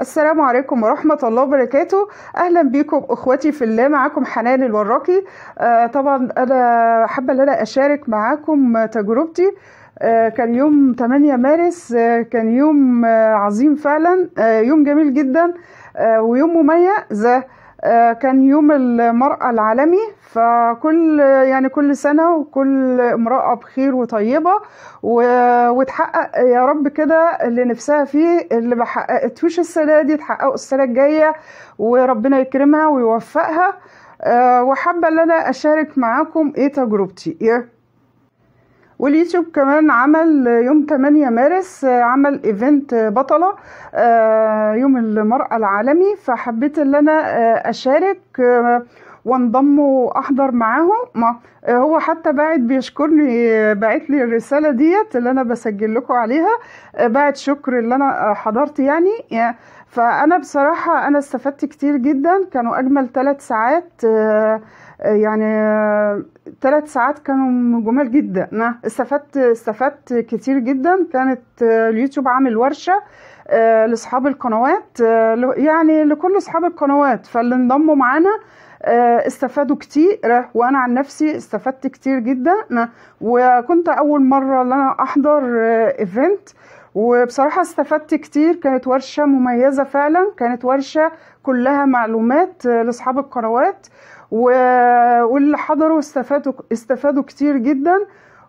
السلام عليكم ورحمة الله وبركاته أهلا بيكم أخواتي في الله معاكم حنان الوراقي آه طبعا أنا حابة أن أنا أشارك معاكم تجربتي آه كان يوم 8 مارس آه كان يوم آه عظيم فعلا آه يوم جميل جدا آه ويوم مميز آه آه، كان يوم المرأة العالمي فكل يعني كل سنة وكل امرأة بخير وطيبة وتحقق يا رب كده اللي نفسها فيه اللي ما السنة دي تحققه السنة الجاية وربنا يكرمها ويوفقها آه، وحابة ان انا اشارك معاكم ايه تجربتي ايه واليوتيوب كمان عمل يوم 8 مارس عمل ايفنت بطلة آه، يوم المرأة العالمي فحبيت ان انا آه، اشارك آه، وانضم واحضر معاهم ما هو حتى باعت بيشكرني بعت لي الرساله ديت اللي انا بسجل لكم عليها باعت شكر اللي انا حضرت يعني فانا بصراحه انا استفدت كتير جدا كانوا اجمل ثلاث ساعات يعني ثلاث ساعات كانوا جمال جدا انا استفدت استفدت كتير جدا كانت اليوتيوب عامل ورشه لاصحاب القنوات يعني لكل اصحاب القنوات فاللي انضموا معانا آه، استفادوا كتير وانا عن نفسي استفدت كتير جدا وكنت اول مره ان انا احضر ايفنت آه، وبصراحه استفدت كتير كانت ورشه مميزه فعلا كانت ورشه كلها معلومات آه، لاصحاب القنوات واللي حضروا استفادوا استفادوا كتير جدا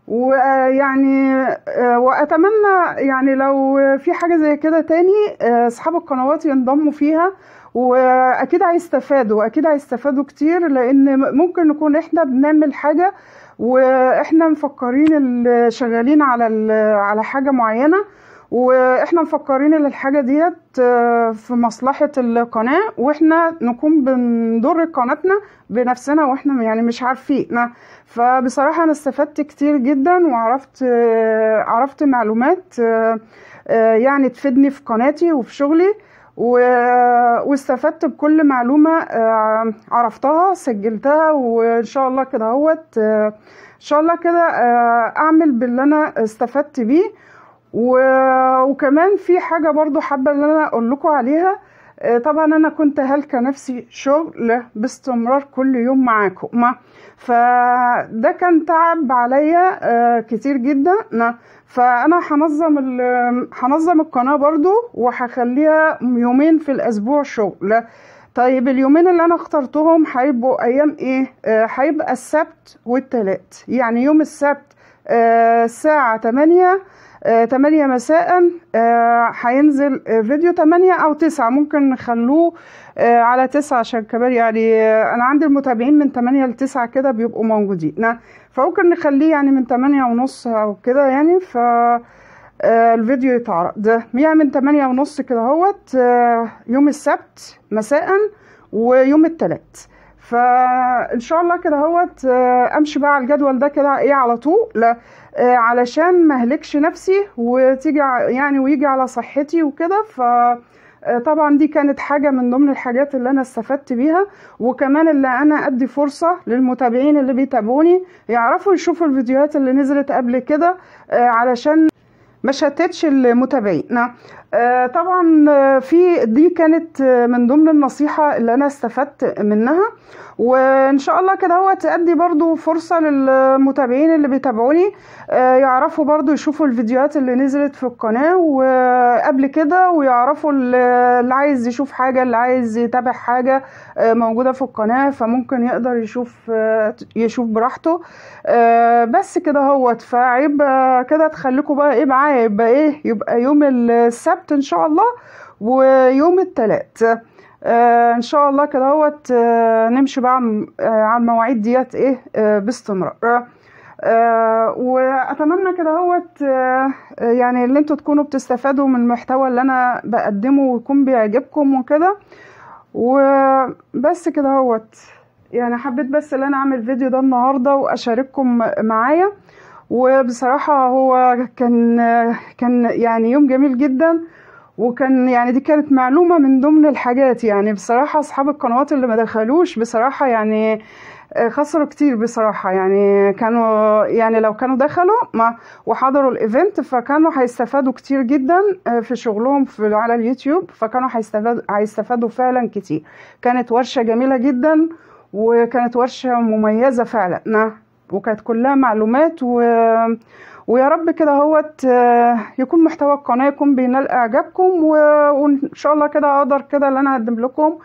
ويعني آه، واتمنى يعني لو في حاجه زي كده تاني آه، اصحاب القنوات ينضموا فيها واكيد هيستفادوا اكيد هيستفادوا كتير لان ممكن نكون احنا بنعمل حاجه واحنا مفكرين شغالين على على حاجه معينه واحنا مفكرين ان الحاجه ديت آه، في مصلحه القناه واحنا نكون بنضر قناتنا بنفسنا واحنا يعني مش عارفين فبصراحه انا استفدت كتير جدا وعرفت آه، عرفت معلومات آه، يعني تفيدني في قناتي وفي شغلي واستفدت بكل معلومه عرفتها سجلتها وان شاء الله كده اهوت ان شاء الله كده اعمل باللي انا استفدت بيه و... وكمان في حاجه برضو حابه ان انا اقول لكم عليها آه، طبعا انا كنت هلك نفسي شغل باستمرار كل يوم معاكم فده كان تعب عليا آه، كتير جدا فانا هنظم هنظم القناه برضو وهخليها يومين في الاسبوع شغل طيب اليومين اللي انا اخترتهم هيبقوا ايام ايه آه، هيبقى السبت والتلات يعني يوم السبت آه، الساعة 8 8 آه، مساء آه، هينزل فيديو 8 او 9 ممكن نخلوه على 9 عشان كمان يعني انا عندي المتابعين من 8 ل 9 كده بيبقوا موجودين فممكن نخليه يعني من 8 ونص او كده يعني ف الفيديو يتعرض يعني من 8 ونص كده اهوت يوم السبت مساء ويوم الثلاث فان شاء الله كده اهوت آه، امشي بقى على الجدول ده كده ايه على طول آه، علشان ما اهلكش نفسي وتيجي يعني ويجي على صحتي وكده ف آه، طبعا دي كانت حاجه من ضمن الحاجات اللي انا استفدت بيها وكمان اللي انا ادي فرصه للمتابعين اللي بيتابعوني يعرفوا يشوفوا الفيديوهات اللي نزلت قبل كده علشان ما شتتش المتابعين نعم. آه، طبعا آه، في دي كانت آه، من ضمن النصيحة اللي أنا استفدت منها وإن شاء الله كده هو تأدي برضو فرصة للمتابعين اللي بيتابعوني يعرفوا برضو يشوفوا الفيديوهات اللي نزلت في القناة كده ويعرفوا اللي عايز يشوف حاجه اللي عايز يتابع حاجه آه، موجوده في القناه فممكن يقدر يشوف آه، يشوف براحته آه، بس كده هوت فعيب كده تخليكوا بقى ايه معايا يبقى ايه يبقى يوم السبت ان شاء الله ويوم الثلاث ان شاء الله كده هوت نمشي بقى على المواعيد ديت ايه باستمرار آه، واتمنى كده هوت آه، آه، يعني اللي انتوا تكونوا بتستفادوا من المحتوى اللي انا بقدمه ويكون بيعجبكم وكده وبس كده هوت يعني حبيت بس ان انا اعمل فيديو ده النهارده واشارككم معايا وبصراحه هو كان كان يعني يوم جميل جدا وكان يعني دي كانت معلومه من ضمن الحاجات يعني بصراحه اصحاب القنوات اللي ما دخلوش بصراحه يعني آه آه، خسروا كتير بصراحة يعني كانوا يعني لو كانوا دخلوا ما وحضروا الايفنت فكانوا هيستفادوا كتير جدا آه، في شغلهم في على اليوتيوب فكانوا هيستفادوا هيستفادوا فعلا كتير كانت ورشة جميلة جدا وكانت ورشة مميزة فعلا نعم وكانت كلها معلومات و... ويا رب كده هوت آه، يكون محتوى القناة يكون بينال إعجابكم و... وإن شاء الله كده أقدر كده اللي أنا أقدم لكم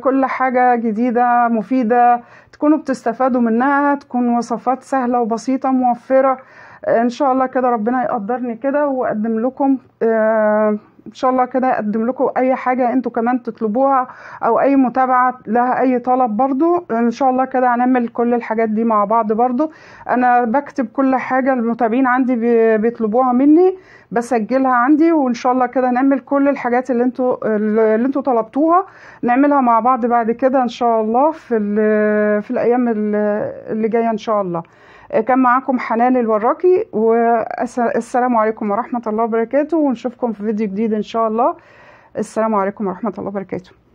كل حاجة جديدة مفيدة تكونوا بتستفادوا منها تكون وصفات سهلة وبسيطة موفرة ان شاء الله كده ربنا يقدرني كده واقدم لكم آه ان شاء الله كده اقدم لكم اي حاجه انتوا كمان تطلبوها او اي متابعه لها اي طلب برضو ان شاء الله كده هنعمل كل الحاجات دي مع بعض برضو انا بكتب كل حاجه المتابعين عندي بيطلبوها مني بسجلها عندي وان شاء الله كده نعمل كل الحاجات اللي انتوا اللي انتوا طلبتوها نعملها مع بعض بعد كده ان شاء الله في في الايام اللي جايه ان شاء الله كان معاكم حنان الوراكي والسلام عليكم ورحمة الله وبركاته ونشوفكم في فيديو جديد إن شاء الله السلام عليكم ورحمة الله وبركاته